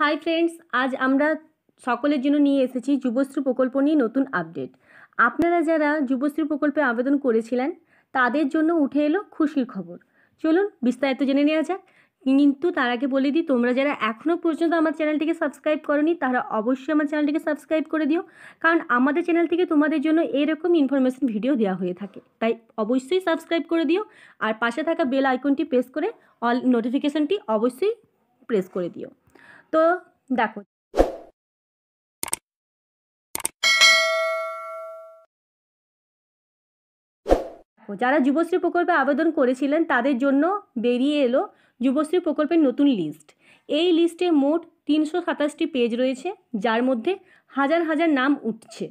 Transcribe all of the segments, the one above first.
Hi friends আজ আমরা সকলের জন্য নিয়ে এসেছি যুবশ্রী প্রকল্প নিয়ে নতুন আপডেট আপনারা যারা যুবশ্রী প্রকল্পে আবেদন করেছিলেন তাদের জন্য উঠে এলো খুশির খবর চলুন বিস্তারিত জেনে নেওয়া যাক কিন্তু তার আগে বলে দিই তোমরা যারা এখনও পর্যন্ত আমার চ্যানেলটিকে সাবস্ক্রাইব করনি তারা অবশ্যই আমার চ্যানেলটিকে সাবস্ক্রাইব করে দিও কারণ আমাদের চ্যানেল থেকে তোমাদের জন্য এরকম ইনফরমেশন ভিডিও দেওয়া হয়ে থাকে তাই অবশ্যই সাবস্ক্রাইব করে দিও আর পাশে থাকা বেল আইকনটি প্রেস করে অল নোটিফিকেশনটি অবশ্যই প্রেস করে দিও তো দেখো যারা যুবশ্রী প্রকল্পে আবেদন করেছিলেন তাদের জন্য বেরিয়ে এলো যুবশ্রী প্রকল্পের নতুন লিস্ট এই লিস্টে মোট তিনশো সাতাশটি পেজ রয়েছে যার মধ্যে হাজার হাজার নাম উঠছে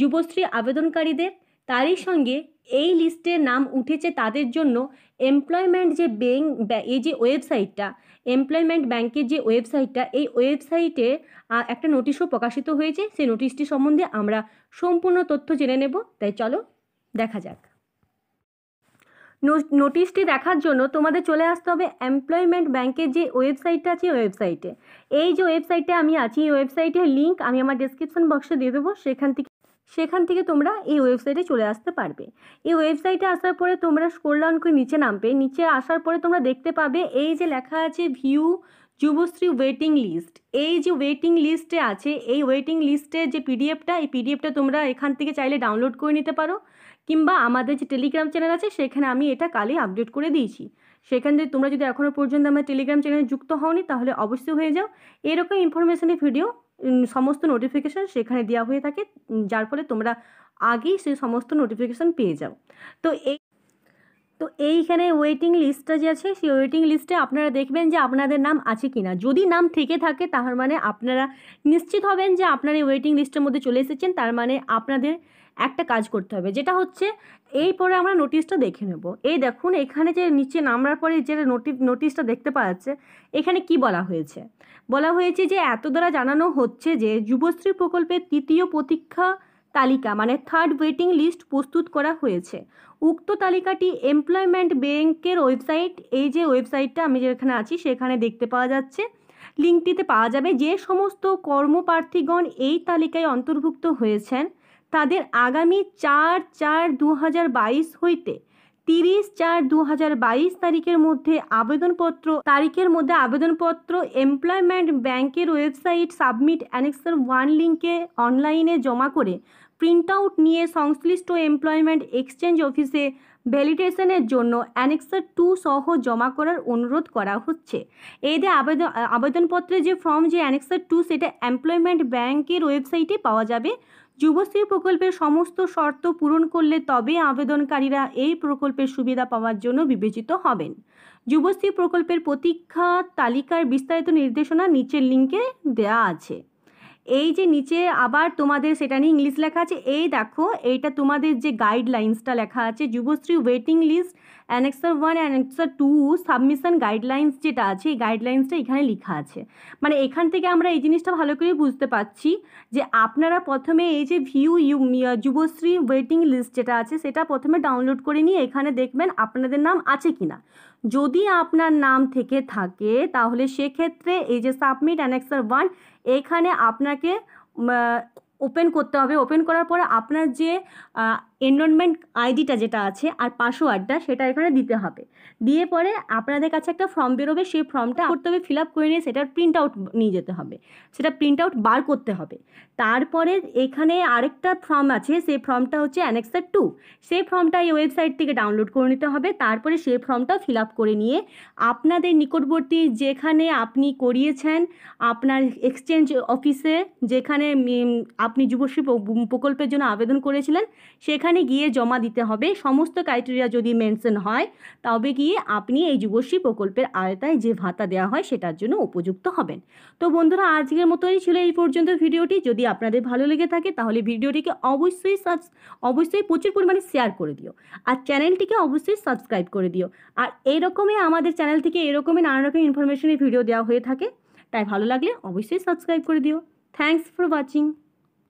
যুবশ্রী আবেদনকারীদের তারই সঙ্গে এই লিস্টে নাম উঠেছে তাদের জন্য এমপ্লয়মেন্ট যে ব্যাঙ্ক এই যে ওয়েবসাইটটা এমপ্লয়মেন্ট ব্যাংকের যে ওয়েবসাইটটা এই ওয়েবসাইটে একটা নোটিশও প্রকাশিত হয়েছে সেই নোটিশটি সম্বন্ধে আমরা সম্পূর্ণ তথ্য জেনে নেব তাই চলো দেখা যাক নোটিশটি দেখার জন্য তোমাদের চলে আসতে হবে এমপ্লয়মেন্ট ব্যাংকের যে ওয়েবসাইটটা আছে ওয়েবসাইটে এই যে ওয়েবসাইটে আমি আছি এই ওয়েবসাইটের লিঙ্ক আমি আমার ডিসক্রিপশন বক্সে দিয়ে দেবো সেখান থেকে সেখান থেকে তোমরা এই ওয়েবসাইটে চলে আসতে পারবে এই ওয়েবসাইটে আসার পরে তোমরা স্কোর লাউন করে নিচে নামবে নিচে আসার পরে তোমরা দেখতে পাবে এই যে লেখা আছে ভিউ যুবশ্রী ওয়েটিং লিস্ট এই যে ওয়েটিং লিস্টে আছে এই ওয়েটিং লিস্টে যে পিডিএফটা এই পিডিএফটা তোমরা এখান থেকে চাইলে ডাউনলোড করে নিতে পারো কিংবা আমাদের যে টেলিগ্রাম চ্যানেল আছে সেখানে আমি এটা কালই আপডেট করে দিয়েছি সেখান থেকে তোমরা যদি এখনও পর্যন্ত আমার টেলিগ্রাম চ্যানেলে যুক্ত হওনি তাহলে অবশ্যই হয়ে যাও এরকম ইনফরমেশনের ভিডিও সমস্ত নোটিফিকেশান সেখানে দেওয়া হয়ে থাকে যার ফলে তোমরা আগেই সেই সমস্ত নোটিফিকেশান পেয়ে যাও তো এই তো এইখানে ওয়েটিং লিস্টটা যে আছে সেই ওয়েটিং লিস্টে আপনারা দেখবেন যে আপনাদের নাম আছে কি না যদি নাম থেকে থাকে তার মানে আপনারা নিশ্চিত হবেন যে আপনার এই ওয়েটিং লিস্টের মধ্যে চলে এসেছেন তার মানে আপনাদের একটা কাজ করতে হবে যেটা হচ্ছে এই পরে আমরা নোটিশটা দেখে নেব এই দেখুন এখানে যে নিচে নামার পরে যে নোটি নোটিশটা দেখতে পাওয়া যাচ্ছে এখানে কি বলা হয়েছে বলা হয়েছে যে এত দ্বারা জানানো হচ্ছে যে যুবশ্রী প্রকল্পের তৃতীয় প্রতীক্ষা তালিকা মানে থার্ড ওয়েটিং লিস্ট প্রস্তুত করা হয়েছে উক্ত তালিকাটি এমপ্লয়মেন্ট ব্যাংকের ওয়েবসাইট এই যে ওয়েবসাইটটা আমি যেখানে আছি সেখানে দেখতে পাওয়া যাচ্ছে লিঙ্কটিতে পাওয়া যাবে যে সমস্ত কর্মপ্রার্থীগণ এই তালিকায় অন্তর্ভুক্ত হয়েছেন তাদের আগামী চার চার দু হাজার বাইশ হইতে তিরিশ চার দু হাজার বাইশ তারিখের মধ্যে আবেদনপত্র তারিখের মধ্যে আবেদনপত্র এমপ্লয়মেন্ট ব্যাংকের ওয়েবসাইট সাবমিট অ্যানেক্সার ওয়ান লিঙ্কে অনলাইনে জমা করে প্রিন্ট আউট নিয়ে সংশ্লিষ্ট এমপ্লয়মেন্ট এক্সচেঞ্জ অফিসে ভ্যালিডেশনের জন্য অ্যানেক্সার টু সহ জমা করার অনুরোধ করা হচ্ছে এদের আবেদন আবেদনপত্রে যে ফর্ম যে অ্যানেক্সার টু সেটা এমপ্লয়মেন্ট ব্যাংকের ওয়েবসাইটে পাওয়া যাবে যুবশ্রী প্রকল্পের সমস্ত শর্ত পূরণ করলে তবে আবেদনকারীরা এই প্রকল্পের সুবিধা পাওয়ার জন্য বিবেচিত হবেন যুবশ্রী প্রকল্পের প্রতীক্ষা তালিকার বিস্তারিত নির্দেশনা নিচের লিঙ্কে দেয়া আছে এই যে নিচে আবার তোমাদের সেটা নিয়ে ইংলিশ লেখা আছে এই দেখো এইটা তোমাদের যে গাইডলাইন্সটা লেখা আছে Yuvashree waiting list annexure one annexure two submission guidelines যেটা আছে এই গাইডলাইন্সটা এখানে লেখা আছে মানে এখান থেকে আমরা এই জিনিসটা ভালো করে বুঝতে পারছি যে আপনারা প্রথমে এই যে view you Yuvashree waiting list যেটা আছে সেটা প্রথমে ডাউনলোড করে নিয়ে এখানে দেখবেন আপনাদের নাম আছে কি না যদি আপনার নাম থেকে থাকে তাহলে সেক্ষেত্রে এই যে সাবমিট অ্যানেক্সার ওয়ান এইখানে আপনাকে ওপেন করতে হবে ওপেন করার পরে আপনার যে এনরোলমেন্ট আইডিটা যেটা আছে আর পাসওয়ার্ডটা সেটা এখানে দিতে হবে দিয়ে পরে আপনাদের কাছে একটা ফর্ম বেরোবে সেই ফর্মটা হ্যাঁ। করতে হবে ফিল আপ করে নিয়ে সেটার প্রিন্ট আউট নিয়ে যেতে হবে সেটা প্রিন্ট আউট বার করতে হবে তারপরে এখানে আরেকটা ফর্ম আছে সেই ফর্মটা হচ্ছে অ্যানেক্সার টু সেই ফর্মটা এই ওয়েবসাইট থেকে ডাউনলোড করে নিতে হবে তারপরে সেই ফর্মটা ফিল আপ করে নিয়ে আপনাদের নিকটবর্তী যেখানে আপনি করিয়েছেন আপনার এক্সচেঞ্জ অফিসে যেখানে আপনি যুবশ্রী প্রকল্পের জন্য আবেদন করেছিলেন সেখানে সেখানে গিয়ে জমা দিতে হবে সমস্ত ক্রাইটেরিয়া যদি মেনশন হয় তবে গিয়ে আপনি এই যুবশ্রী প্রকল্পের আয়তায় যে ভাতা দেওয়া হয় সেটার জন্য উপযুক্ত হবেন তো বন্ধুরা আজকের মতোই ছিল এই পর্যন্ত ভিডিওটি যদি আপনাদের ভালো লেগে থাকে তাহলে ভিডিওটিকে অবশ্যই অবশ্যই প্রচুর পরিমাণে শেয়ার করে দিও আর চ্যানেলটিকে অবশ্যই সাবস্ক্রাইব করে দিও আর এরকমই আমাদের চ্যানেল থেকে এরকমই নানা রকম ইনফরমেশনের ভিডিও দেওয়া হয়ে থাকে তাই ভালো লাগলে অবশ্যই সাবস্ক্রাইব করে দিও থ্যাংকস ফর ওয়াচিং